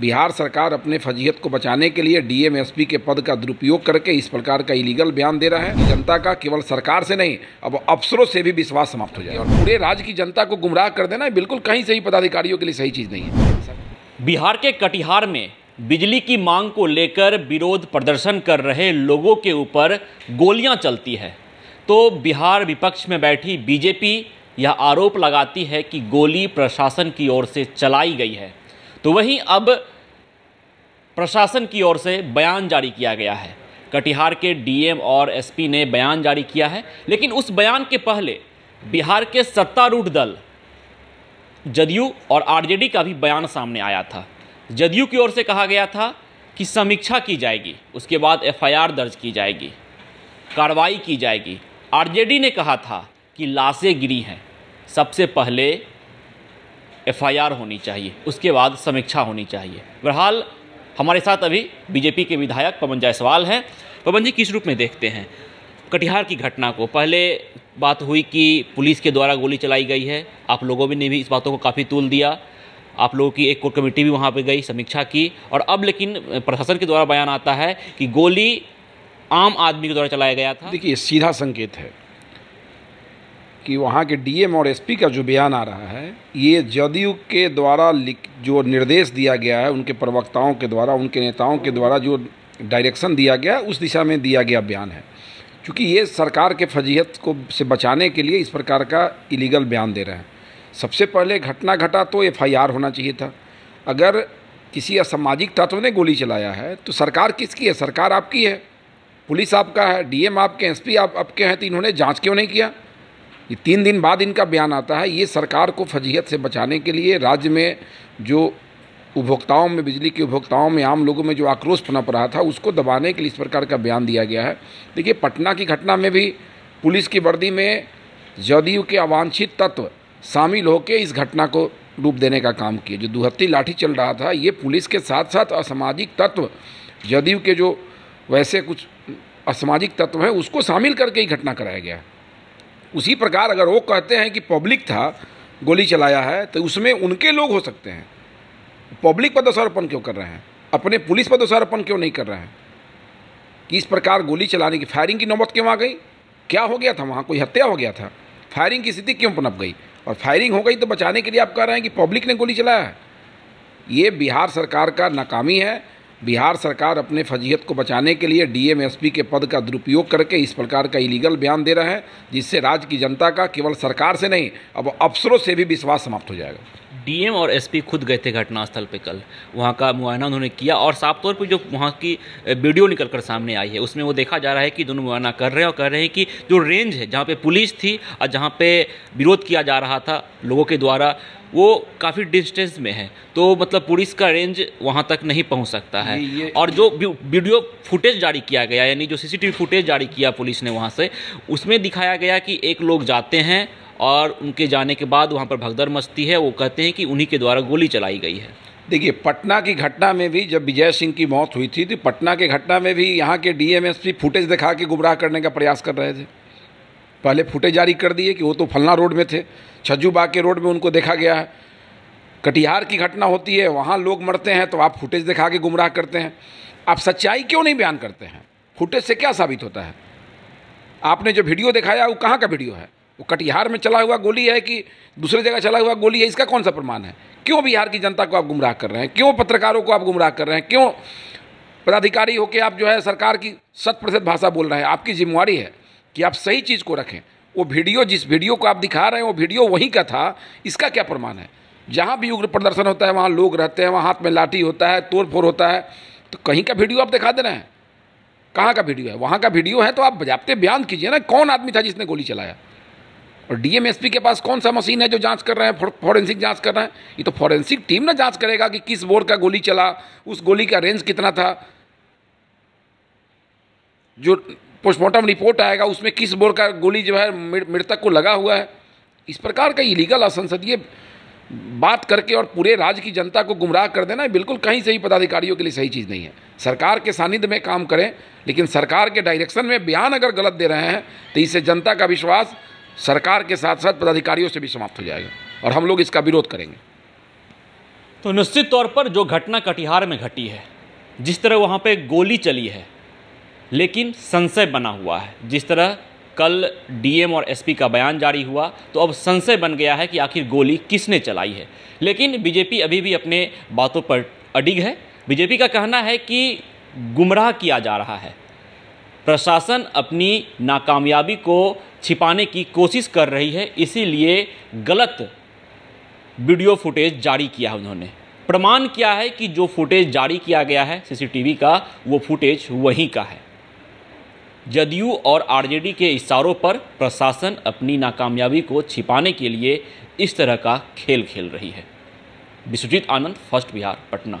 बिहार सरकार अपने फजीहत को बचाने के लिए डीएमएसपी के पद का दुरुपयोग करके इस प्रकार का इलीगल बयान दे रहा है जनता का केवल सरकार से नहीं अब अफसरों से भी विश्वास समाप्त हो जाए और पूरे राज्य की जनता को गुमराह कर देना बिल्कुल कहीं से ही पदाधिकारियों के लिए सही चीज़ नहीं है बिहार के कटिहार में बिजली की मांग को लेकर विरोध प्रदर्शन कर रहे लोगों के ऊपर गोलियां चलती है तो बिहार विपक्ष में बैठी बीजेपी यह आरोप लगाती है कि गोली प्रशासन की ओर से चलाई गई है तो वहीं अब प्रशासन की ओर से बयान जारी किया गया है कटिहार के डीएम और एसपी ने बयान जारी किया है लेकिन उस बयान के पहले बिहार के सत्तारूढ़ दल जदयू और आरजेडी का भी बयान सामने आया था जदयू की ओर से कहा गया था कि समीक्षा की जाएगी उसके बाद एफआईआर दर्ज की जाएगी कार्रवाई की जाएगी आरजेडी ने कहा था कि लाशें गिरी हैं सबसे पहले एफआईआर होनी चाहिए उसके बाद समीक्षा होनी चाहिए बहरहाल हमारे साथ अभी बीजेपी के विधायक पवन जायसवाल हैं पवन जी किस रूप में देखते हैं कटिहार की घटना को पहले बात हुई कि पुलिस के द्वारा गोली चलाई गई है आप लोगों ने भी इस बातों को काफ़ी तूल दिया आप लोगों की एक कोर कमेटी भी वहाँ पर गई समीक्षा की और अब लेकिन प्रशासन के द्वारा बयान आता है कि गोली आम आदमी के द्वारा चलाया गया था देखिए सीधा संकेत है कि वहाँ के डीएम और एसपी का जो बयान आ रहा है ये जदयू के द्वारा जो निर्देश दिया गया है उनके प्रवक्ताओं के द्वारा उनके नेताओं के द्वारा जो डायरेक्शन दिया गया उस दिशा में दिया गया बयान है क्योंकि ये सरकार के फजीहत को से बचाने के लिए इस प्रकार का इलीगल बयान दे रहे हैं सबसे पहले घटना घटा तो एफ होना चाहिए था अगर किसी असामाजिक तत्व ने गोली चलाया है तो सरकार किसकी है सरकार आपकी है पुलिस आपका है डीएम आपके एसपी आप आपके हैं तो इन्होंने जांच क्यों नहीं किया ये तीन दिन बाद इनका बयान आता है ये सरकार को फजीहत से बचाने के लिए राज्य में जो उपभोक्ताओं में बिजली के उपभोक्ताओं में आम लोगों में जो आक्रोश पनप रहा था उसको दबाने के लिए इस प्रकार का बयान दिया गया है देखिए पटना की घटना में भी पुलिस की वर्दी में जदयू के अवांछित तत्व शामिल होकर इस घटना को रूप देने का काम किए जो दुहत्ती लाठी चल रहा था ये पुलिस के साथ साथ असामाजिक तत्व जदयू के जो वैसे कुछ असामाजिक तत्व हैं उसको शामिल करके ही घटना कराया गया है उसी प्रकार अगर वो कहते हैं कि पब्लिक था गोली चलाया है तो उसमें उनके लोग हो सकते हैं पब्लिक पर दोषारोपण क्यों कर रहे हैं अपने पुलिस पर दोषारोपण क्यों नहीं कर रहे हैं कि इस प्रकार गोली चलाने की फायरिंग की नौबत क्यों आ गई क्या हो गया था वहाँ कोई हत्या हो गया था फायरिंग की स्थिति क्यों पनप गई और फायरिंग हो गई तो बचाने के लिए आप कह रहे हैं कि पब्लिक ने गोली चलाया है ये बिहार सरकार का नाकामी है बिहार सरकार अपने फजीहत को बचाने के लिए डीएमएसपी के पद का दुरुपयोग करके इस प्रकार का इलीगल बयान दे रहा है जिससे राज्य की जनता का केवल सरकार से नहीं अब अफसरों से भी विश्वास समाप्त हो जाएगा डीएम और एसपी खुद गए थे घटनास्थल पर कल वहाँ का मुआयना उन्होंने किया और साफ तौर पर जो वहाँ की वीडियो निकल कर सामने आई है उसमें वो देखा जा रहा है कि दोनों मुआयना कर रहे हैं और कह रहे हैं कि जो रेंज है जहाँ पर पुलिस थी और जहाँ पर विरोध किया जा रहा था लोगों के द्वारा वो काफ़ी डिस्टेंस में है तो मतलब पुलिस का रेंज वहाँ तक नहीं पहुँच सकता है ये, ये, और जो वीडियो फुटेज जारी किया गया यानी जो सीसीटीवी फुटेज जारी किया पुलिस ने वहाँ से उसमें दिखाया गया कि एक लोग जाते हैं और उनके जाने के बाद वहाँ पर भगदर मस्ती है वो कहते हैं कि उन्हीं के द्वारा गोली चलाई गई है देखिए पटना की घटना में भी जब विजय सिंह की मौत हुई थी तो पटना के घटना में भी यहाँ के डीएमएसपी फुटेज दिखा के गुमराह करने का प्रयास कर रहे थे पहले फुटे जारी कर दिए कि वो तो फलना रोड में थे बाग के रोड में उनको देखा गया है कटिहार की घटना होती है वहाँ लोग मरते हैं तो आप फुटेज दिखा के गुमराह करते हैं आप सच्चाई क्यों नहीं बयान करते हैं फुटेज से क्या साबित होता है आपने जो वीडियो दिखाया वो कहाँ का वीडियो है वो कटिहार में चला हुआ गोली है कि दूसरी जगह चला हुआ गोली है इसका कौन सा प्रमाण है क्यों बिहार की जनता को आप गुमराह कर रहे हैं क्यों पत्रकारों को आप गुमराह कर रहे हैं क्यों पदाधिकारी होकर आप जो है सरकार की शत प्रतिशत भाषा बोल रहे हैं आपकी जिम्मेवारी है कि आप सही चीज़ को रखें वो वीडियो जिस वीडियो को आप दिखा रहे हैं वो वीडियो वहीं का था इसका क्या प्रमाण है जहाँ भी उग्र प्रदर्शन होता है वहाँ लोग रहते हैं वहाँ हाथ में लाठी होता है तोड़ फोड़ होता है तो कहीं का वीडियो आप दिखा दे रहे हैं कहाँ का वीडियो है वहाँ का वीडियो है तो आप बजाबते बयान कीजिए ना कौन आदमी था जिसने गोली चलाया और डीएमएसपी के पास कौन सा मशीन है जो जांच कर रहे हैं फॉरेंसिक जांच कर रहे हैं ये तो फॉरेंसिक टीम ना जांच करेगा कि किस बोर्ड का गोली चला उस गोली का रेंज कितना था जो पोस्टमार्टम रिपोर्ट आएगा उसमें किस बोर का गोली जो है मृतक को लगा हुआ है इस प्रकार का इलीगल असंसदीय बात करके और पूरे राज्य की जनता को गुमराह कर देना बिल्कुल कहीं से ही पदाधिकारियों के लिए सही चीज़ नहीं है सरकार के सानिध्य में काम करें लेकिन सरकार के डायरेक्शन में बयान अगर गलत दे रहे हैं तो इससे जनता का विश्वास सरकार के साथ साथ पदाधिकारियों से भी समाप्त हो जाएगा और हम लोग इसका विरोध करेंगे तो निश्चित तौर पर जो घटना कटिहार में घटी है जिस तरह वहाँ पर गोली चली है लेकिन संशय बना हुआ है जिस तरह कल डीएम और एसपी का बयान जारी हुआ तो अब संशय बन गया है कि आखिर गोली किसने चलाई है लेकिन बीजेपी अभी भी अपने बातों पर अडिग है बीजेपी का कहना है कि गुमराह किया जा रहा है प्रशासन अपनी नाकामयाबी को छिपाने की कोशिश कर रही है इसीलिए गलत वीडियो फुटेज जारी किया उन्होंने प्रमाण किया है कि जो फुटेज जारी किया गया है सीसीटीवी का वो फुटेज वहीं का है जदयू और आरजेडी के इशारों पर प्रशासन अपनी नाकामयाबी को छिपाने के लिए इस तरह का खेल खेल रही है विश्वजीत आनंद फर्स्ट बिहार पटना